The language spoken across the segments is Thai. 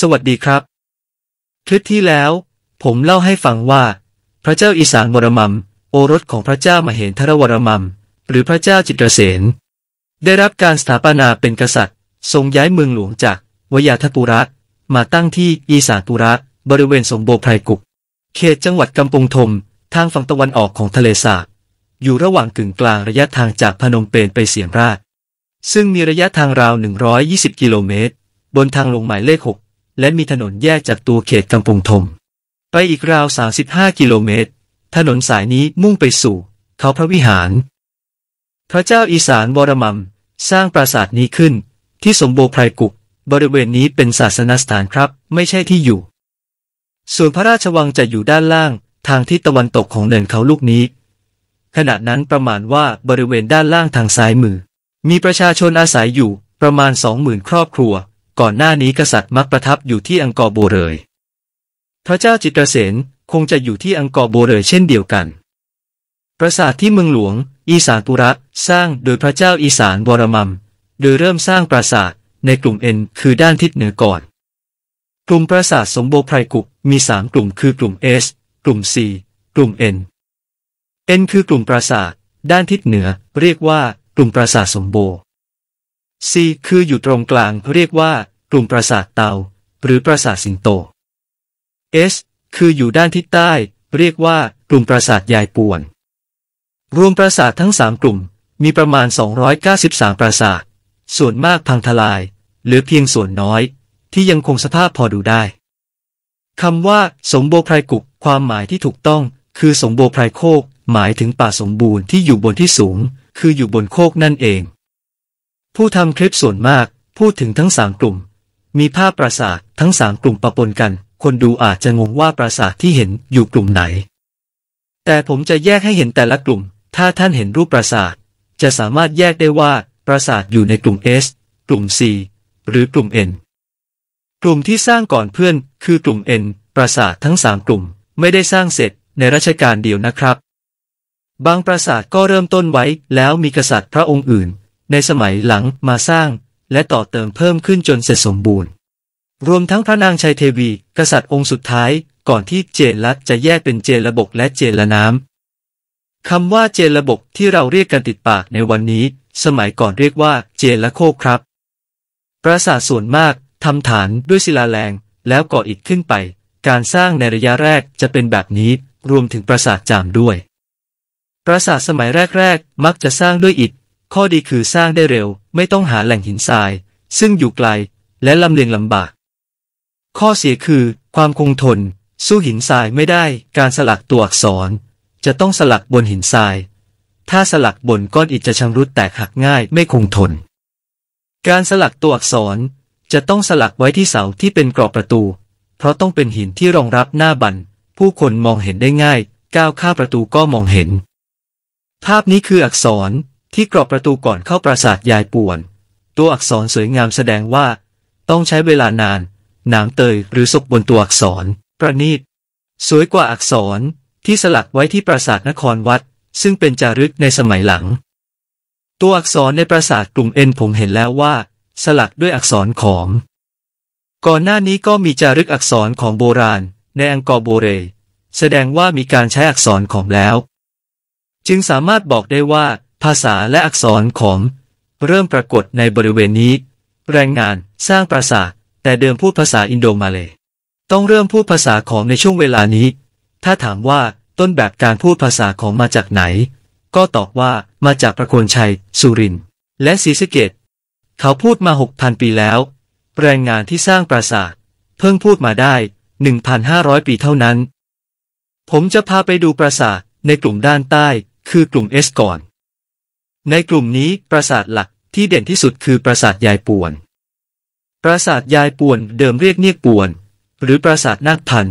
สวัสดีครับ คลิปที่แล้ว ผมเล่าให้ฟังว่า พระเจ้าอีสานวรมัมโอรสของพระเจ้ามาเห็นทรวรมัมหรือพระเจ้าจิตรเสนได้รับการสถาปนาเป็นกษัตริย์ ทรงย้ายเมืองหลวงจากวยาทปุระ มาตั้งที่อีสานปุระ บริเวณสมบโ์ไพรกุก เขตจังหวัดกำปงทม ทางฝั่งตะวันออกของทะเลสาบ อยู่ระหว่างกึ่งกลางระยะทางจากพนมเปญไปเสียมราชซึ่งมีระยะทางราว120กิโลเมตรบนทางลงหมายเลขและมีถนนแยกจากตัวเขตกำปงทม ไปอีกราว 35 กิโลเมตร ถนนสายนี้มุ่งไปสู่ เขาพระวิหาร พระเจ้าอีสานวรมัมสร้างปราสาทนี้ขึ้น ที่สมบโ์ไพรกุก บริเวณนี้เป็นศาสนสถานครับ ไม่ใช่ที่อยู่ ส่วนพระราชวังจะอยู่ด้านล่าง ทางทิศตะวันตกของเนินเขาลูกนี้ ขณะนั้นประมาณว่าบริเวณด้านล่างทางซ้ายมือ มีประชาชนอาศัยอยู่ประมาณสองหมื่นครอบครัวก่อนหน้านี้กษัตริย์มักประทับอยู่ที่อังกอร์โบเรยพระเจ้าจิตรเสนคงจะอยู่ที่อังกอร์โบเรยเช่นเดียวกัน ปราสาทที่เมืองหลวง อีสานปุระ สร้างโดยพระเจ้าอีสานวรมัมโดยเริ่มสร้างปราสาท ในกลุ่มเอ็นคือด้านทิศเหนือก่อน กลุ่มปราสาทสมโบไพรกุกมีสามกลุ่มคือกลุ่มเอสกลุ่มซีกลุ่มเอ็น เอ็นคือกลุ่มปราสาท ด้านทิศเหนือ เรียกว่า กลุ่มปราสาทสมโบ ซีคืออยู่ตรงกลางเรียกว่ากลุ่มปราสาทเตา หรือปราสาทสิงโต S คืออยู่ด้านทิศใต้เรียกว่ากลุ่มปราสาทยายป่วนรวมปราสาททั้ง3กลุ่ม มีประมาณ 293 ปราสาท ส่วนมากพังทลาย หรือเพียงส่วนน้อย ที่ยังคงสภาพพอดูได้คำว่าสมโบไพรกุกความหมายที่ถูกต้อง คือสมโบไพรโคก หมายถึงป่าสมบูรณ์ที่อยู่บนที่สูง คืออยู่บนโคกนั่นเอง ผู้ทำคลิปส่วนมากพูดถึงทั้งสามกลุ่มมีภาพปราสาททั้งสามกลุ่มปะปนกัน คนดูอาจจะงงว่าปราสาทที่เห็นอยู่กลุ่มไหน แต่ผมจะแยกให้เห็นแต่ละกลุ่ม ถ้าท่านเห็นรูปปราสาท จะสามารถแยกได้ว่าปราสาทอยู่ในกลุ่ม S กลุ่ม C หรือกลุ่ม N กลุ่มที่สร้างก่อนเพื่อนคือกลุ่ม N ปราสาททั้งสามกลุ่ม ไม่ได้สร้างเสร็จในรัชกาลเดียวนะครับ บางปราสาทก็เริ่มต้นไว้ แล้วมีกษัตริย์พระองค์อื่น ในสมัยหลังมาสร้างและต่อเติมเพิ่มขึ้นจนเสร็จสมบูรณ์ รวมทั้งพระนางชัยเทวี กษัตริย์องค์สุดท้าย ก่อนที่เจนลัจะแยกเป็นเจนระบกและเจนละน้ำ คำว่าเจนระบกที่เราเรียกกันติดปากในวันนี้ สมัยก่อนเรียกว่าเจนละโคกครับ ปราสาทส่วนมากทำฐานด้วยศิลาแรง แล้วก่ออิฐขึ้นไป การสร้างในระยะแรกจะเป็นแบบนี้ รวมถึงปราสาทจามด้วย ปราสาทสมัยแรกๆมักจะสร้างด้วยอิฐข้อดีคือสร้างได้เร็ว ไม่ต้องหาแหล่งหินทราย ซึ่งอยู่ไกลและลำเลียงลำบาก ข้อเสียคือความคงทน สู้หินทรายไม่ได้ การสลักตัวอักษร จะต้องสลักบนหินทราย ถ้าสลักบนก้อนอิฐจะชำรุดแตกหักง่ายไม่คงทน การสลักตัวอักษรจะต้องสลักไว้ที่เสาที่เป็นกรอบประตู เพราะต้องเป็นหินที่รองรับหน้าบันผู้คนมองเห็นได้ง่าย ก้าวข้ามประตูก็มองเห็น ภาพนี้คืออักษรที่กรอบประตูก่อนเข้าปราสาทยายป่วน ตัวอักษรสวยงามแสดงว่า ต้องใช้เวลานานหนามเตย หรือศกบนตัวอักษร ประณีตสวยกว่าอักษรที่สลักไว้ที่ปราสาทนครวัด ซึ่งเป็นจารึกในสมัยหลัง ตัวอักษรในปราสาทกรุงเอ็นผมเห็นแล้วว่า สลักด้วยอักษรขอมก่อนหน้านี้ก็มีจารึกอักษรของโบราณในอังกอร์โบเร แสดงว่ามีการใช้อักษรขอมแล้ว จึงสามารถบอกได้ว่าภาษาและอักษรของ เริ่มปรากฏในบริเวณนี้ แรงงานสร้างปราสาทแต่เดิมพูดภาษาอินโดมาเลยต้องเริ่มพูดภาษาของในช่วงเวลานี้ ถ้าถามว่าต้นแบบการพูดภาษาของมาจากไหน ก็ตอบว่ามาจากประโคนชัย สุรินและศรีสะเกดเขาพูดมาหกพันปีแล้ว แรงงานที่สร้างปราสาทเพิ่งพูดมาได้หนึ่งพันห้าร้อยปีเท่านั้น ผมจะพาไปดูปราสาทในกลุ่มด้านใต้ คือกลุ่มเอสก่อนในกลุ่มนี้ปราสาทหลักที่เด่นที่สุดคือปราสาทยายป่วน ปราสาทยายป่วนเดิมเรียกเนียกป่วน หรือปราสาทนาคพัน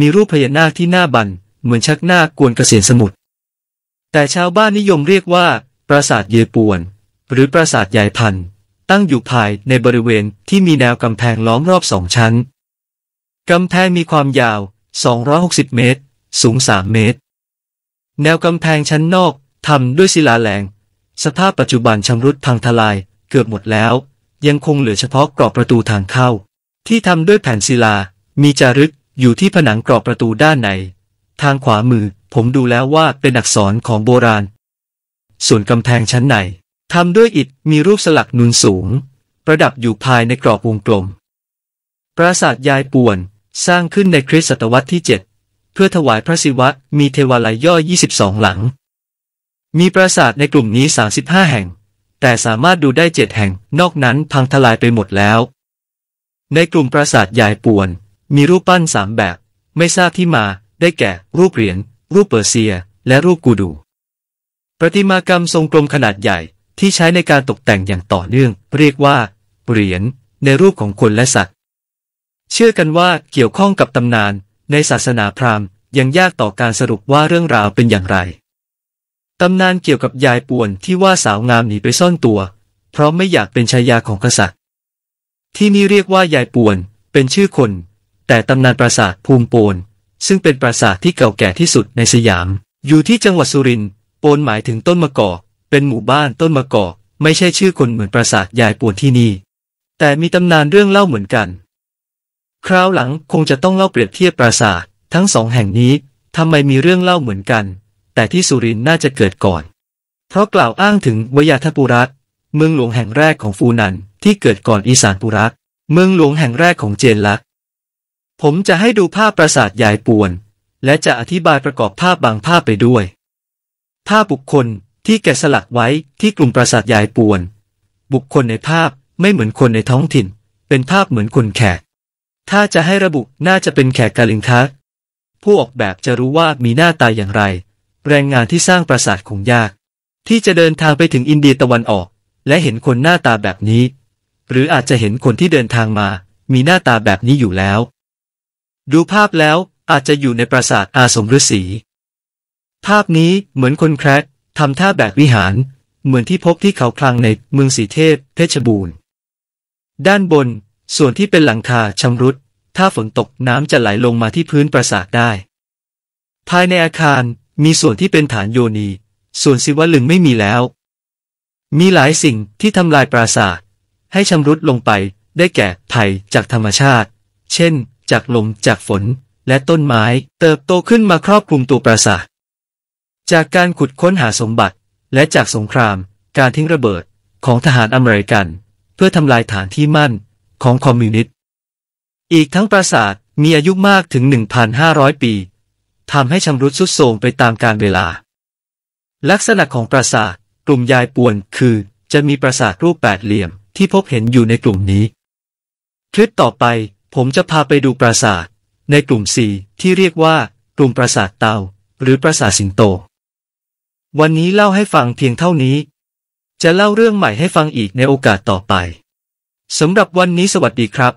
มีรูปพญานาคที่หน้าบันเหมือนชักหน้ากวนเกษียณสมุทรแต่ชาวบ้านนิยมเรียกว่าปราสาทเยป่วน หรือปราสาทยายพัน ตั้งอยู่ภายในบริเวณที่มีแนวกำแพงล้อมรอบสองชั้นกำแพงมีความยาว 260 เมตร สูง 3 เมตร แนวกำแพงชั้นนอกทำด้วยศิลาแหลงสภาพปัจจุบันชำรุดพังทลายเกือบหมดแล้วยังคงเหลือเฉพาะกรอบประตูทางเข้า ที่ทำด้วยแผ่นศิลา มีจารึกอยู่ที่ผนังกรอบประตูด้านใน ทางขวามือผมดูแล้วว่าเป็นอักษรของโบราณ ส่วนกำแพงชั้นในทำด้วยอิฐ มีรูปสลักนูนสูง ประดับอยู่ภายในกรอบวงกลม ปราสาทยายป่วนสร้างขึ้นในคริสตศตวรรษที่ 7 เพื่อถวายพระศิวะมีเทวาลัยย่อ22 หลังมีปราสาทในกลุ่มนี้ 35 แห่ง แต่สามารถดูได้เจ็ดแห่ง นอกนั้นพังทลายไปหมดแล้ว ในกลุ่มปราสาทใหญ่ป่วน มีรูปปั้นสามแบบ ไม่ทราบที่มา ได้แก่ รูปเหรียญ รูปเปอร์เซีย และรูปกูดู ประติมากรรมทรงกลมขนาดใหญ่ที่ใช้ในการตกแต่งอย่างต่อเนื่อง เรียกว่าเหรียญ ในรูปของคนและสัตว์ เชื่อกันว่าเกี่ยวข้องกับตำนานในศาสนาพราหมณ์ ยังยากต่อการสรุปว่าเรื่องราวเป็นอย่างไรตำนานเกี่ยวกับยายป่วนที่ว่าสาวงามหนีไปซ่อนตัว เพราะไม่อยากเป็นชายาของกษัตริย์ ที่นี่เรียกว่ายายป่วน เป็นชื่อคน แต่ตำนานปราสาทภูมิโปนซึ่งเป็นปราสาทที่เก่าแก่ที่สุดในสยาม อยู่ที่จังหวัดสุรินทร์โปนหมายถึงต้นมะกอกเป็นหมู่บ้าน ต้นมะกอกไม่ใช่ชื่อคนเหมือนปราสาทยายป่วนที่นี่แต่มีตำนานเรื่องเล่าเหมือนกัน คราวหลังคงจะต้องเล่าเปรียบเทียบปราสาททั้งสองแห่งนี้ทำไมมีเรื่องเล่าเหมือนกันแต่ที่สุรินทร์น่าจะเกิดก่อน เพราะกล่าวอ้างถึงวยาทปุรัต เมืองหลวงแห่งแรกของฟูนันที่เกิดก่อนอีสานปุรัต เมืองหลวงแห่งแรกของเจนลัก ผมจะให้ดูภาพปราสาทยายปวน และจะอธิบายประกอบภาพบางภาพไปด้วย ภาพบุคคลที่แกะสลักไว้ที่กลุ่มปราสาทยายปวน บุคคลในภาพไม่เหมือนคนในท้องถิ่น เป็นภาพเหมือนคนแขก ถ้าจะให้ระบุน่าจะเป็นแขกกาลิงคักผู้ออกแบบจะรู้ว่ามีหน้าตาอย่างไรแรงงานที่สร้างปราสาทคงยาก ที่จะเดินทางไปถึงอินเดียตะวันออก และเห็นคนหน้าตาแบบนี้ หรืออาจจะเห็นคนที่เดินทางมา มีหน้าตาแบบนี้อยู่แล้ว ดูภาพแล้วอาจจะอยู่ในปราสาทอาสมฤาษี ภาพนี้เหมือนคนแคร์ทำท่าแบบวิหาร เหมือนที่พบที่เขาคลังในเมืองสีเทพเพชรบูรณ์ ด้านบน ส่วนที่เป็นหลังคาชำรุดถ้าฝนตกน้ำจะไหลลงมาที่พื้นปราสาทได้ ภายในอาคารมีส่วนที่เป็นฐานโยนี ส่วนศิวลึงไม่มีแล้ว มีหลายสิ่งที่ทำลายปราสาท ให้ชำรุดลงไปได้แก่ภัยจากธรรมชาติ เช่น จากลมจากฝน และต้นไม้เติบโตขึ้นมาครอบคลุมตัวปราสาท จากการขุดค้นหาสมบัติ และจากสงคราม การทิ้งระเบิดของทหารอเมริกัน เพื่อทำลายฐานที่มั่น ของคอมมิวนิสต์ อีกทั้งปราสาทมีอายุมากถึง 1,500 ปีทำให้ชำรุดสุดโทรมไปตามกาลเวลา ลักษณะของปราสาทกลุ่มยายป่วนคือจะมีปราสาทรูปแปดเหลี่ยมที่พบเห็นอยู่ในกลุ่มนี้คลิปต่อไปผมจะพาไปดูปราสาท ในกลุ่มส่ที่เรียกว่ากลุ่มปราสาทเตาหรือปราสาทสิงโต วันนี้เล่าให้ฟังเพียงเท่านี้ จะเล่าเรื่องใหม่ให้ฟังอีกในโอกาสต่อไปสำหรับวันนี้สวัสดีครับ